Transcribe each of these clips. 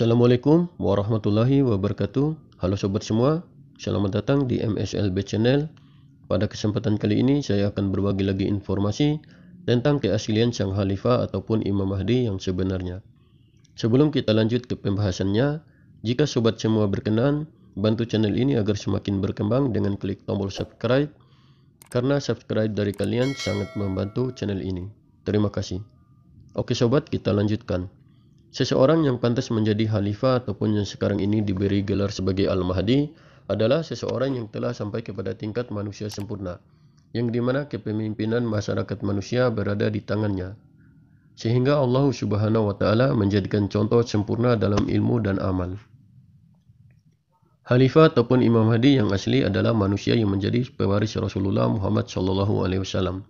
Assalamualaikum warahmatullahi wabarakatuh Halo sobat semua Selamat datang di MSLB Channel Pada kesempatan kali ini saya akan berbagi lagi informasi Tentang keaslian Sang Khalifah ataupun Imam Mahdi yang sebenarnya Sebelum kita lanjut ke pembahasannya Jika sobat semua berkenan Bantu channel ini agar semakin berkembang dengan klik tombol subscribe Karena subscribe dari kalian sangat membantu channel ini Terima kasih Oke sobat kita lanjutkan Seseorang yang pantas menjadi khalifah ataupun yang sekarang ini diberi gelar sebagai Al-Mahdi adalah seseorang yang telah sampai kepada tingkat manusia sempurna, yang dimana kepemimpinan masyarakat manusia berada di tangannya. Sehingga Allah subhanahu wa ta'ala menjadikan contoh sempurna dalam ilmu dan amal. Khalifah ataupun Imam Mahdi yang asli adalah manusia yang menjadi pewaris Rasulullah Muhammad sallallahu alaihi wasallam.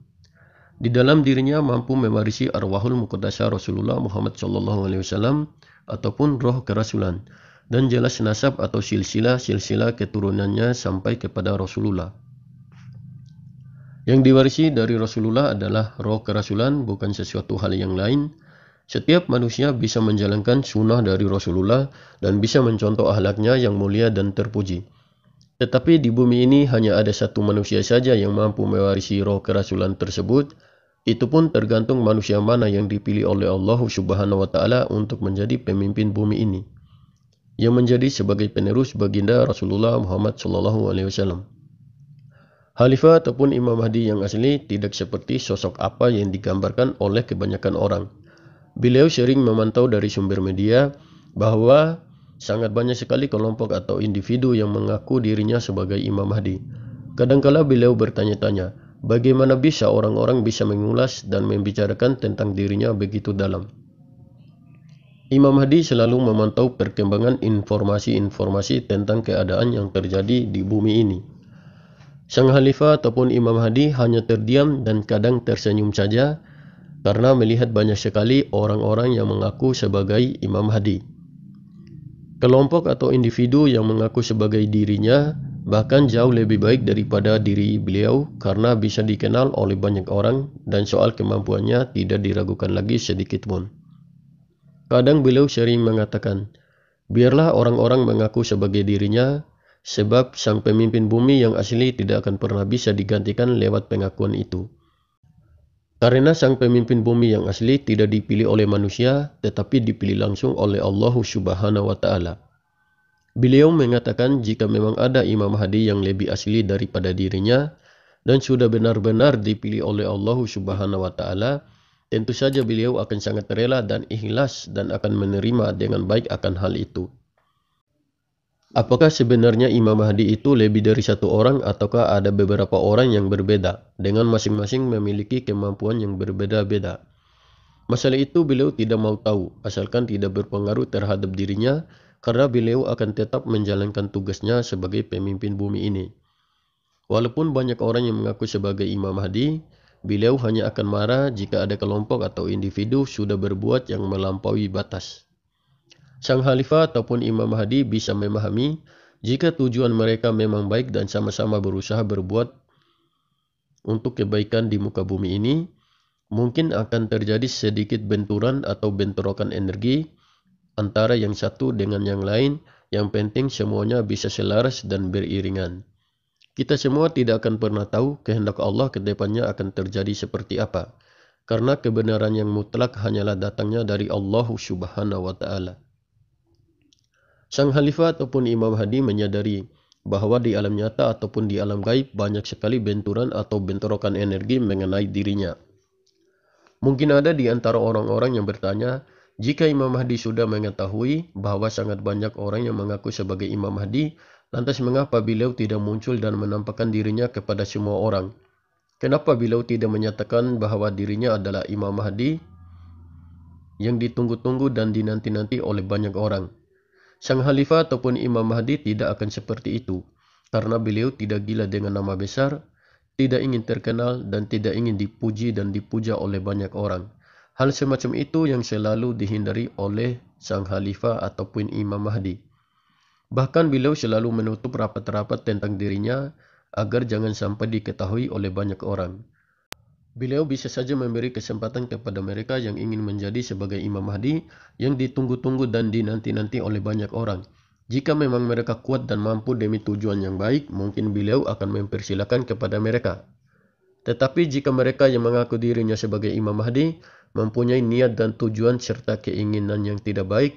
Di dalam dirinya mampu mewarisi arwahul muqaddasah Rasulullah Muhammad Shallallahu Alaihi Wasallam ataupun roh kerasulan dan jelas nasab atau silsilah-silsilah keturunannya sampai kepada Rasulullah. Yang diwarisi dari Rasulullah adalah roh kerasulan bukan sesuatu hal yang lain. Setiap manusia bisa menjalankan sunnah dari Rasulullah dan bisa mencontoh ahlaknya yang mulia dan terpuji. Tetapi di bumi ini hanya ada satu manusia saja yang mampu mewarisi roh kerasulan tersebut, itu pun tergantung manusia mana yang dipilih oleh Allah Subhanahu wa taala untuk menjadi pemimpin bumi ini yang menjadi sebagai penerus baginda Rasulullah Muhammad SAW. alaihi wasallam. Khalifah ataupun Imam Mahdi yang asli tidak seperti sosok apa yang digambarkan oleh kebanyakan orang. Beliau sering memantau dari sumber media bahwa sangat banyak sekali kelompok atau individu yang mengaku dirinya sebagai Imam Mahdi. Kadangkala beliau bertanya-tanya, Bagaimana bisa orang-orang bisa mengulas dan membicarakan tentang dirinya begitu dalam? Imam Hadi selalu memantau perkembangan informasi-informasi tentang keadaan yang terjadi di bumi ini. Sang Khalifah ataupun Imam Hadi hanya terdiam dan kadang tersenyum saja karena melihat banyak sekali orang-orang yang mengaku sebagai Imam Hadi. Kelompok atau individu yang mengaku sebagai dirinya bahkan jauh lebih baik daripada diri beliau karena bisa dikenal oleh banyak orang dan soal kemampuannya tidak diragukan lagi sedikit pun. Kadang beliau sering mengatakan, biarlah orang-orang mengaku sebagai dirinya sebab sang pemimpin bumi yang asli tidak akan pernah bisa digantikan lewat pengakuan itu. Karena sang pemimpin bumi yang asli tidak dipilih oleh manusia, tetapi dipilih langsung oleh Allah Subhanahu wa Ta'ala. Beliau mengatakan jika memang ada Imam Hadi yang lebih asli daripada dirinya dan sudah benar-benar dipilih oleh Allah Subhanahu wa taala, tentu saja beliau akan sangat rela dan ikhlas dan akan menerima dengan baik akan hal itu. Apakah sebenarnya Imam Mahdi itu lebih dari satu orang ataukah ada beberapa orang yang berbeda dengan masing-masing memiliki kemampuan yang berbeda-beda? Masalah itu beliau tidak mau tahu asalkan tidak berpengaruh terhadap dirinya karena beliau akan tetap menjalankan tugasnya sebagai pemimpin bumi ini. Walaupun banyak orang yang mengaku sebagai Imam Mahdi, beliau hanya akan marah jika ada kelompok atau individu sudah berbuat yang melampaui batas. Sang Khalifah ataupun Imam Mahdi bisa memahami jika tujuan mereka memang baik dan sama-sama berusaha berbuat untuk kebaikan di muka bumi ini, mungkin akan terjadi sedikit benturan atau bentrokan energi antara yang satu dengan yang lain, yang penting semuanya bisa selaras dan beriringan. Kita semua tidak akan pernah tahu kehendak Allah ke depannya akan terjadi seperti apa, karena kebenaran yang mutlak hanyalah datangnya dari Allah Subhanahu wa taala. Sang khalifah ataupun Imam Hadi menyadari bahwa di alam nyata ataupun di alam gaib banyak sekali benturan atau bentrokan energi mengenai dirinya. Mungkin ada di antara orang-orang yang bertanya, jika Imam Mahdi sudah mengetahui bahwa sangat banyak orang yang mengaku sebagai Imam Mahdi, lantas mengapa beliau tidak muncul dan menampakkan dirinya kepada semua orang? Kenapa beliau tidak menyatakan bahwa dirinya adalah Imam Mahdi yang ditunggu-tunggu dan dinanti-nanti oleh banyak orang? Sang Khalifah ataupun Imam Mahdi tidak akan seperti itu, karena beliau tidak gila dengan nama besar, tidak ingin terkenal dan tidak ingin dipuji dan dipuja oleh banyak orang. Hal semacam itu yang selalu dihindari oleh sang khalifah ataupun Imam Mahdi. Bahkan beliau selalu menutup rapat-rapat tentang dirinya agar jangan sampai diketahui oleh banyak orang. Beliau bisa saja memberi kesempatan kepada mereka yang ingin menjadi sebagai Imam Mahdi yang ditunggu-tunggu dan dinanti-nanti oleh banyak orang. Jika memang mereka kuat dan mampu demi tujuan yang baik, mungkin beliau akan mempersilahkan kepada mereka. Tetapi jika mereka yang mengaku dirinya sebagai Imam Mahdi mempunyai niat dan tujuan serta keinginan yang tidak baik,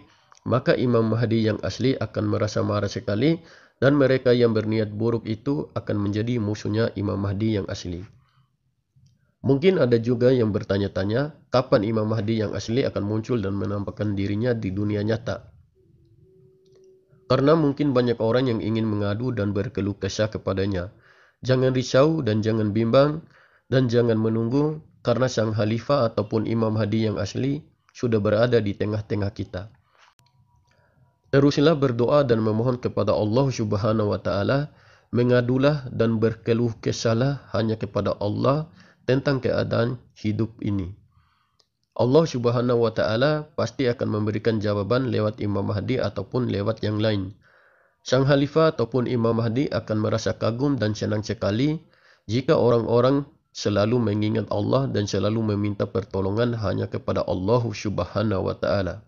maka Imam Mahdi yang asli akan merasa marah sekali dan mereka yang berniat buruk itu akan menjadi musuhnya Imam Mahdi yang asli. Mungkin ada juga yang bertanya-tanya, kapan Imam Mahdi yang asli akan muncul dan menampakkan dirinya di dunia nyata? Karena mungkin banyak orang yang ingin mengadu dan berkeluh kesah kepadanya. Jangan risau dan jangan bimbang dan jangan menunggu karena sang khalifah ataupun imam hadi yang asli sudah berada di tengah-tengah kita. Teruslah berdoa dan memohon kepada Allah Subhanahu wa taala, mengadulah dan berkeluh kesalah hanya kepada Allah tentang keadaan hidup ini. Allah Subhanahu wa taala pasti akan memberikan jawaban lewat Imam Mahdi ataupun lewat yang lain. Sang khalifah ataupun Imam Mahdi akan merasa kagum dan senang sekali jika orang-orang selalu mengingat Allah dan selalu meminta pertolongan hanya kepada Allah Subhanahu wa taala.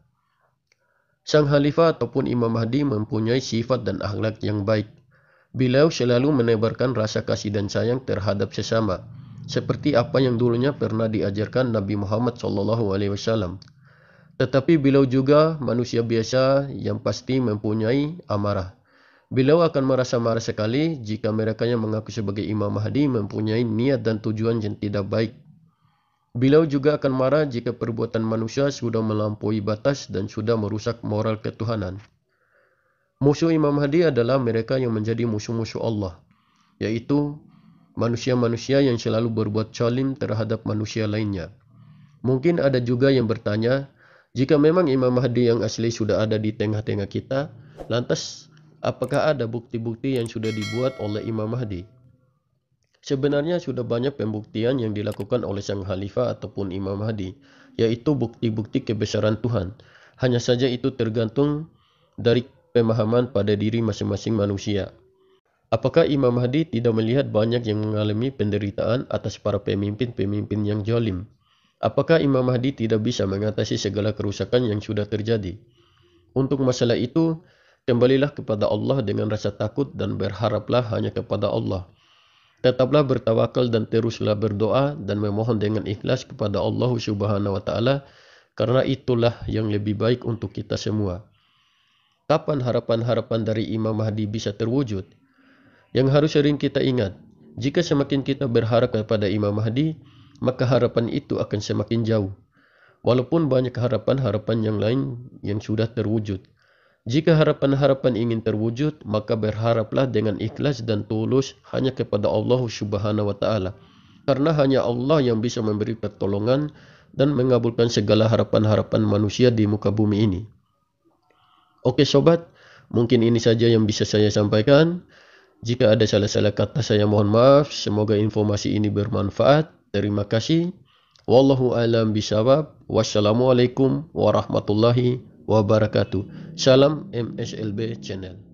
Sang Khalifah ataupun Imam Mahdi mempunyai sifat dan akhlak yang baik. Beliau selalu menebarkan rasa kasih dan sayang terhadap sesama, seperti apa yang dulunya pernah diajarkan Nabi Muhammad sallallahu alaihi wasallam. Tetapi beliau juga manusia biasa yang pasti mempunyai amarah. Beliau akan merasa marah sekali jika mereka yang mengaku sebagai Imam Mahdi mempunyai niat dan tujuan yang tidak baik. Beliau juga akan marah jika perbuatan manusia sudah melampaui batas dan sudah merusak moral ketuhanan. Musuh Imam Mahdi adalah mereka yang menjadi musuh-musuh Allah, yaitu manusia-manusia yang selalu berbuat colim terhadap manusia lainnya. Mungkin ada juga yang bertanya, jika memang Imam Mahdi yang asli sudah ada di tengah-tengah kita, lantas Apakah ada bukti-bukti yang sudah dibuat oleh Imam Mahdi? Sebenarnya sudah banyak pembuktian yang dilakukan oleh sang khalifah ataupun Imam Mahdi, yaitu bukti-bukti kebesaran Tuhan. Hanya saja itu tergantung dari pemahaman pada diri masing-masing manusia. Apakah Imam Mahdi tidak melihat banyak yang mengalami penderitaan atas para pemimpin-pemimpin yang jolim? Apakah Imam Mahdi tidak bisa mengatasi segala kerusakan yang sudah terjadi? Untuk masalah itu, Kembalilah kepada Allah dengan rasa takut dan berharaplah hanya kepada Allah. Tetaplah bertawakal dan teruslah berdoa dan memohon dengan ikhlas kepada Allah Subhanahu wa taala karena itulah yang lebih baik untuk kita semua. Kapan harapan-harapan dari Imam Mahdi bisa terwujud? Yang harus sering kita ingat, jika semakin kita berharap kepada Imam Mahdi, maka harapan itu akan semakin jauh. Walaupun banyak harapan-harapan yang lain yang sudah terwujud. Jika harapan-harapan ingin terwujud, maka berharaplah dengan ikhlas dan tulus hanya kepada Allah Subhanahu wa taala. Karena hanya Allah yang bisa memberi pertolongan dan mengabulkan segala harapan-harapan manusia di muka bumi ini. Oke sobat, mungkin ini saja yang bisa saya sampaikan. Jika ada salah-salah kata saya mohon maaf. Semoga informasi ini bermanfaat. Terima kasih. Wallahu alam bisawab. Wassalamualaikum warahmatullahi wabarakatuh. شالم ام اتش ال بي تشانل